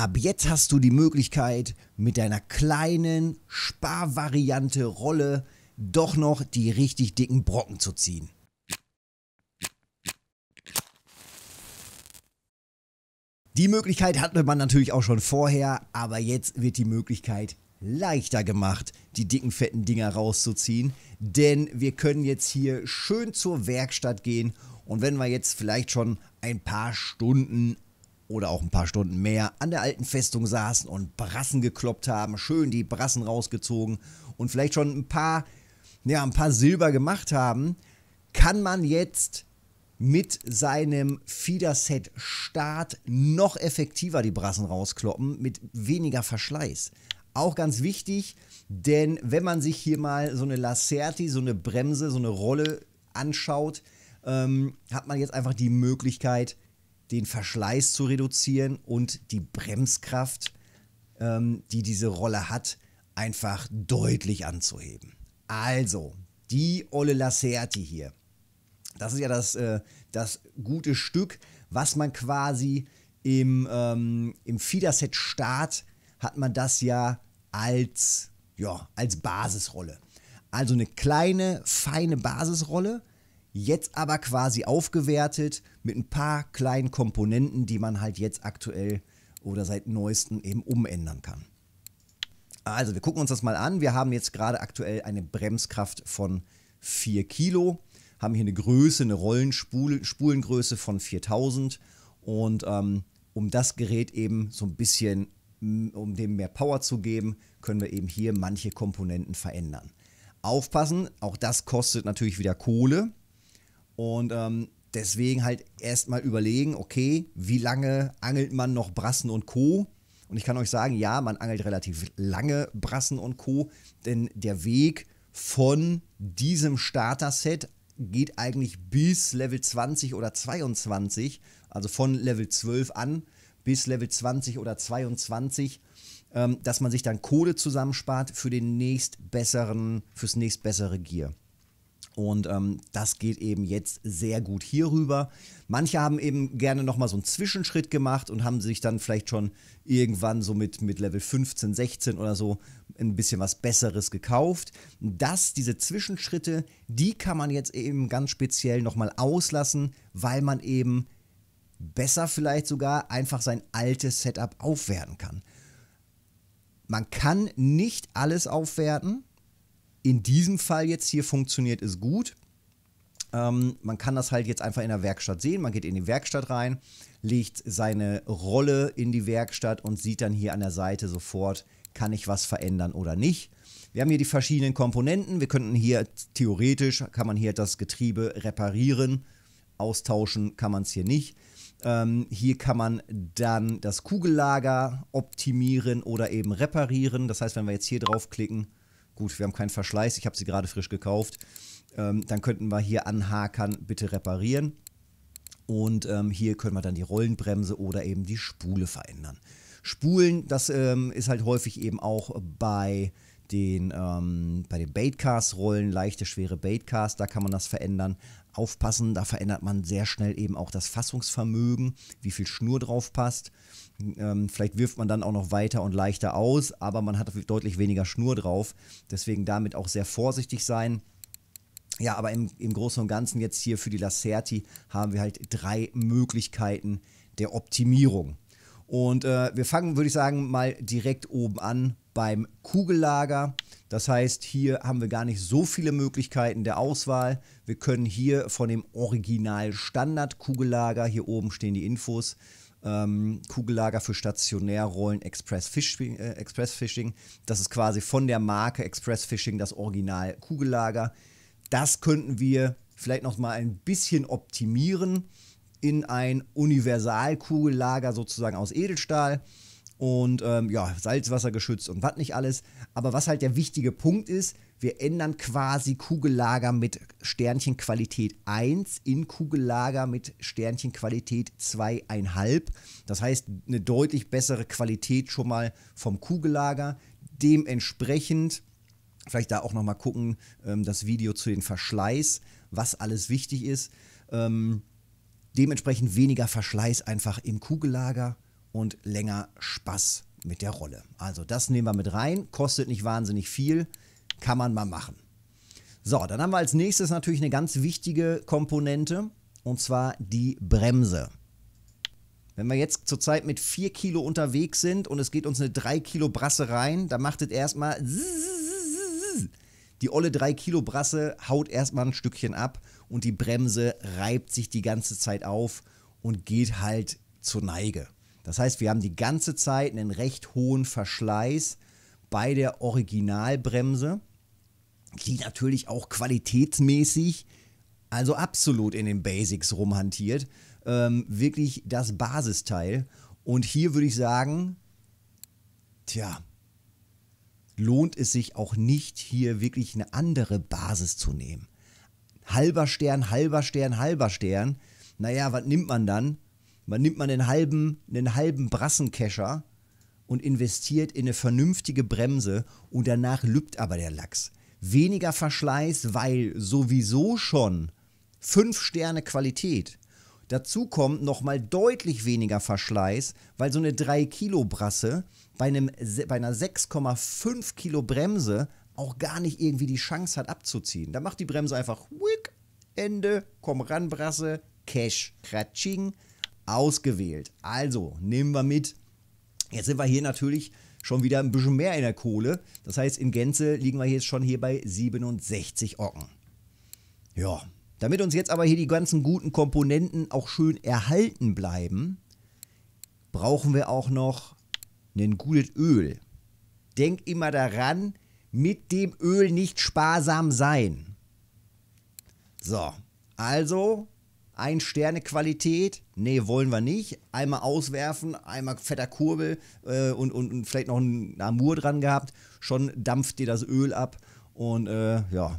Ab jetzt hast du die Möglichkeit, mit deiner kleinen Sparvariante Rolle doch noch die richtig dicken Brocken zu ziehen. Die Möglichkeit hatte man natürlich auch schon vorher, aber jetzt wird die Möglichkeit leichter gemacht, die dicken fetten Dinger rauszuziehen, denn wir können jetzt hier schön zur Werkstatt gehen und wenn wir jetzt vielleicht schon ein paar Stunden oder auch ein paar Stunden mehr an der alten Festung saßen und Brassen gekloppt haben, schön die Brassen rausgezogen und vielleicht schon ein paar, ja, ein paar Silber gemacht haben, kann man jetzt mit seinem Feederset Start noch effektiver die Brassen rauskloppen, mit weniger Verschleiß. Auch ganz wichtig, denn wenn man sich hier mal so eine Lacerti, so eine Bremse, so eine Rolle anschaut, ähm, hat man jetzt einfach die Möglichkeit, den Verschleiß zu reduzieren und die Bremskraft, ähm, die diese Rolle hat, einfach deutlich anzuheben. Also, die Olle Lacerti hier. Das ist ja das, äh, das gute Stück, was man quasi im, ähm, im Fiederset Start hat man das ja als, ja als Basisrolle. Also eine kleine, feine Basisrolle jetzt aber quasi aufgewertet mit ein paar kleinen Komponenten, die man halt jetzt aktuell oder seit neuestem eben umändern kann. Also wir gucken uns das mal an. Wir haben jetzt gerade aktuell eine Bremskraft von 4 Kilo, haben hier eine Größe, eine Rollenspulengröße von 4000 und ähm, um das Gerät eben so ein bisschen, mm, um dem mehr Power zu geben, können wir eben hier manche Komponenten verändern. Aufpassen, auch das kostet natürlich wieder Kohle. Und ähm, deswegen halt erstmal überlegen, okay, wie lange angelt man noch Brassen und Co. Und ich kann euch sagen, ja, man angelt relativ lange Brassen und Co. Denn der Weg von diesem Starter-Set geht eigentlich bis Level 20 oder 22, also von Level 12 an bis Level 20 oder 22, ähm, dass man sich dann Kohle zusammenspart für den nächst besseren, fürs nächst bessere Gear. Und ähm, das geht eben jetzt sehr gut hierüber. Manche haben eben gerne nochmal so einen Zwischenschritt gemacht und haben sich dann vielleicht schon irgendwann so mit, mit Level 15, 16 oder so ein bisschen was Besseres gekauft. Das, diese Zwischenschritte, die kann man jetzt eben ganz speziell nochmal auslassen, weil man eben besser vielleicht sogar einfach sein altes Setup aufwerten kann. Man kann nicht alles aufwerten, in diesem Fall jetzt hier funktioniert es gut. Ähm, man kann das halt jetzt einfach in der Werkstatt sehen. Man geht in die Werkstatt rein, legt seine Rolle in die Werkstatt und sieht dann hier an der Seite sofort, kann ich was verändern oder nicht. Wir haben hier die verschiedenen Komponenten. Wir könnten hier theoretisch, kann man hier das Getriebe reparieren. Austauschen kann man es hier nicht. Ähm, hier kann man dann das Kugellager optimieren oder eben reparieren. Das heißt, wenn wir jetzt hier draufklicken, gut, wir haben keinen Verschleiß, ich habe sie gerade frisch gekauft. Ähm, dann könnten wir hier anhakern, bitte reparieren. Und ähm, hier können wir dann die Rollenbremse oder eben die Spule verändern. Spulen, das ähm, ist halt häufig eben auch bei den, ähm, bei den Baitcast-Rollen, leichte, schwere Baitcast, da kann man das verändern. Aufpassen, da verändert man sehr schnell eben auch das Fassungsvermögen, wie viel Schnur drauf passt. Ähm, vielleicht wirft man dann auch noch weiter und leichter aus, aber man hat deutlich weniger Schnur drauf. Deswegen damit auch sehr vorsichtig sein. Ja, aber im, im Großen und Ganzen jetzt hier für die Lacerti haben wir halt drei Möglichkeiten der Optimierung. Und äh, wir fangen, würde ich sagen, mal direkt oben an beim Kugellager. Das heißt, hier haben wir gar nicht so viele Möglichkeiten der Auswahl. Wir können hier von dem Original Standard Kugellager, hier oben stehen die Infos, ähm, Kugellager für Stationärrollen Express Fishing, äh, Express Fishing. Das ist quasi von der Marke Express Fishing das Original Kugellager. Das könnten wir vielleicht noch mal ein bisschen optimieren in ein Universalkugellager sozusagen aus Edelstahl und ähm, ja, Salzwasser geschützt und was nicht alles. Aber was halt der wichtige Punkt ist, wir ändern quasi Kugellager mit Sternchenqualität 1 in Kugellager mit Sternchenqualität 2,5. Das heißt, eine deutlich bessere Qualität schon mal vom Kugellager. Dementsprechend, vielleicht da auch nochmal gucken, ähm, das Video zu den Verschleiß, was alles wichtig ist. Ähm, Dementsprechend weniger Verschleiß einfach im Kugellager und länger Spaß mit der Rolle. Also das nehmen wir mit rein, kostet nicht wahnsinnig viel, kann man mal machen. So, dann haben wir als nächstes natürlich eine ganz wichtige Komponente und zwar die Bremse. Wenn wir jetzt zurzeit mit 4 Kilo unterwegs sind und es geht uns eine 3 Kilo Brasse rein, dann macht es erstmal die olle 3 Kilo Brasse haut erstmal ein Stückchen ab und die Bremse reibt sich die ganze Zeit auf und geht halt zur Neige. Das heißt, wir haben die ganze Zeit einen recht hohen Verschleiß bei der Originalbremse, die natürlich auch qualitätsmäßig, also absolut in den Basics rumhantiert. Ähm, wirklich das Basisteil. Und hier würde ich sagen, tja, lohnt es sich auch nicht, hier wirklich eine andere Basis zu nehmen. Halber Stern, halber Stern, halber Stern. Naja, was nimmt man dann? Man nimmt man einen halben, einen halben Brassenkescher und investiert in eine vernünftige Bremse und danach lübt aber der Lachs. Weniger Verschleiß, weil sowieso schon 5 Sterne Qualität Dazu kommt nochmal deutlich weniger Verschleiß, weil so eine 3 Kilo Brasse bei, bei einer 6,5 Kilo Bremse auch gar nicht irgendwie die Chance hat abzuziehen. Da macht die Bremse einfach wick, Ende, komm ran Brasse, Cash, Kratsching, ausgewählt. Also, nehmen wir mit. Jetzt sind wir hier natürlich schon wieder ein bisschen mehr in der Kohle. Das heißt, in Gänze liegen wir jetzt schon hier bei 67 Ocken. Ja, damit uns jetzt aber hier die ganzen guten Komponenten auch schön erhalten bleiben, brauchen wir auch noch ein gutes Öl. Denk immer daran, mit dem Öl nicht sparsam sein. So, also ein Sterne Qualität, nee, wollen wir nicht. Einmal auswerfen, einmal fetter Kurbel äh, und, und, und, vielleicht noch ein Amur dran gehabt, schon dampft dir das Öl ab und äh, ja,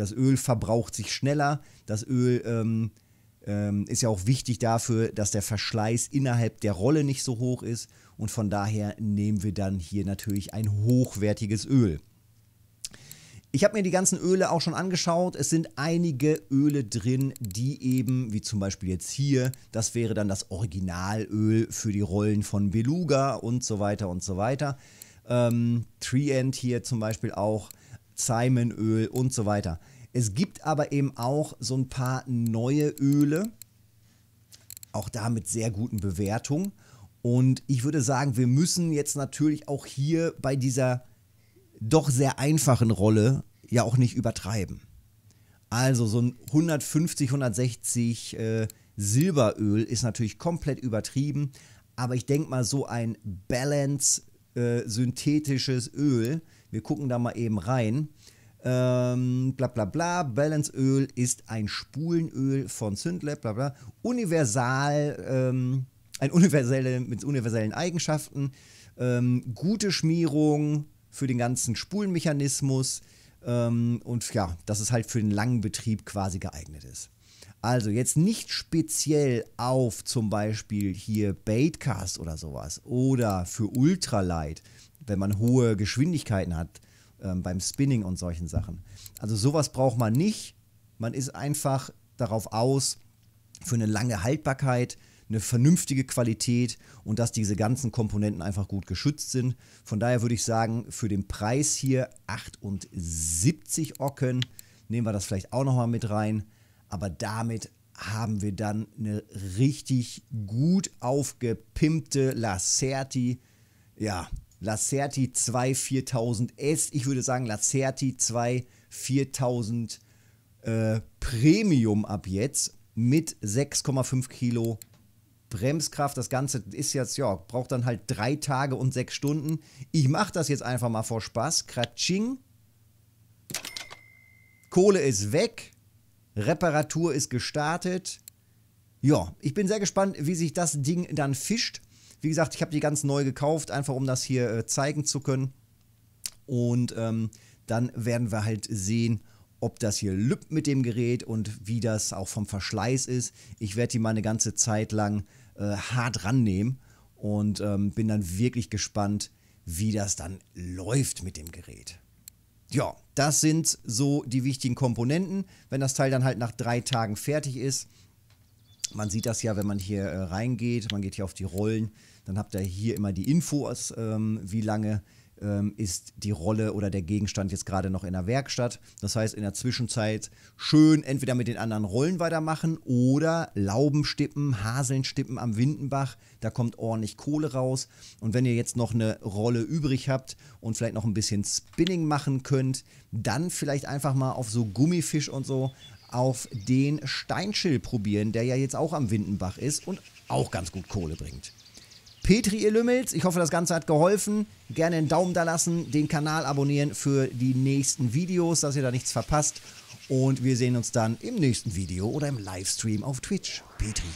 das Öl verbraucht sich schneller. Das Öl ähm, ähm, ist ja auch wichtig dafür, dass der Verschleiß innerhalb der Rolle nicht so hoch ist. Und von daher nehmen wir dann hier natürlich ein hochwertiges Öl. Ich habe mir die ganzen Öle auch schon angeschaut. Es sind einige Öle drin, die eben, wie zum Beispiel jetzt hier, das wäre dann das Originalöl für die Rollen von Beluga und so weiter und so weiter. Ähm, End hier zum Beispiel auch. Seimenöl und so weiter. Es gibt aber eben auch so ein paar neue Öle, auch da mit sehr guten Bewertungen. Und ich würde sagen, wir müssen jetzt natürlich auch hier bei dieser doch sehr einfachen Rolle ja auch nicht übertreiben. Also so ein 150, 160 äh, Silberöl ist natürlich komplett übertrieben, aber ich denke mal so ein Balance äh, synthetisches Öl, wir gucken da mal eben rein. Ähm, bla bla bla, Balanceöl ist ein Spulenöl von Zündlab, bla bla. Universal, ähm, ein universelle, mit universellen Eigenschaften. Ähm, gute Schmierung für den ganzen Spulenmechanismus. Ähm, und ja, dass es halt für den langen Betrieb quasi geeignet ist. Also jetzt nicht speziell auf zum Beispiel hier Baitcast oder sowas oder für Ultralight wenn man hohe Geschwindigkeiten hat ähm, beim Spinning und solchen Sachen. Also sowas braucht man nicht. Man ist einfach darauf aus, für eine lange Haltbarkeit, eine vernünftige Qualität und dass diese ganzen Komponenten einfach gut geschützt sind. Von daher würde ich sagen, für den Preis hier 78 Ocken nehmen wir das vielleicht auch nochmal mit rein. Aber damit haben wir dann eine richtig gut aufgepimpte Lacerti. Ja, Lacerti 2 4000S. Ich würde sagen Lacerti 2 4000 äh, Premium ab jetzt mit 6,5 Kilo Bremskraft. Das Ganze ist jetzt, ja, braucht dann halt drei Tage und sechs Stunden. Ich mache das jetzt einfach mal vor Spaß. Kratsching. Kohle ist weg. Reparatur ist gestartet. Ja, ich bin sehr gespannt, wie sich das Ding dann fischt. Wie gesagt, ich habe die ganz neu gekauft, einfach um das hier äh, zeigen zu können. Und ähm, dann werden wir halt sehen, ob das hier lübt mit dem Gerät und wie das auch vom Verschleiß ist. Ich werde die mal eine ganze Zeit lang äh, hart rannehmen und ähm, bin dann wirklich gespannt, wie das dann läuft mit dem Gerät. Ja, das sind so die wichtigen Komponenten. Wenn das Teil dann halt nach drei Tagen fertig ist, man sieht das ja, wenn man hier äh, reingeht, man geht hier auf die Rollen, dann habt ihr hier immer die Infos, ähm, wie lange ähm, ist die Rolle oder der Gegenstand jetzt gerade noch in der Werkstatt. Das heißt, in der Zwischenzeit schön entweder mit den anderen Rollen weitermachen oder Lauben stippen, Haseln stippen am Windenbach. Da kommt ordentlich Kohle raus. Und wenn ihr jetzt noch eine Rolle übrig habt und vielleicht noch ein bisschen Spinning machen könnt, dann vielleicht einfach mal auf so Gummifisch und so auf den Steinschill probieren, der ja jetzt auch am Windenbach ist und auch ganz gut Kohle bringt. Petri, ihr Lümmels. Ich hoffe, das Ganze hat geholfen. Gerne einen Daumen da lassen, den Kanal abonnieren für die nächsten Videos, dass ihr da nichts verpasst. Und wir sehen uns dann im nächsten Video oder im Livestream auf Twitch. Petri.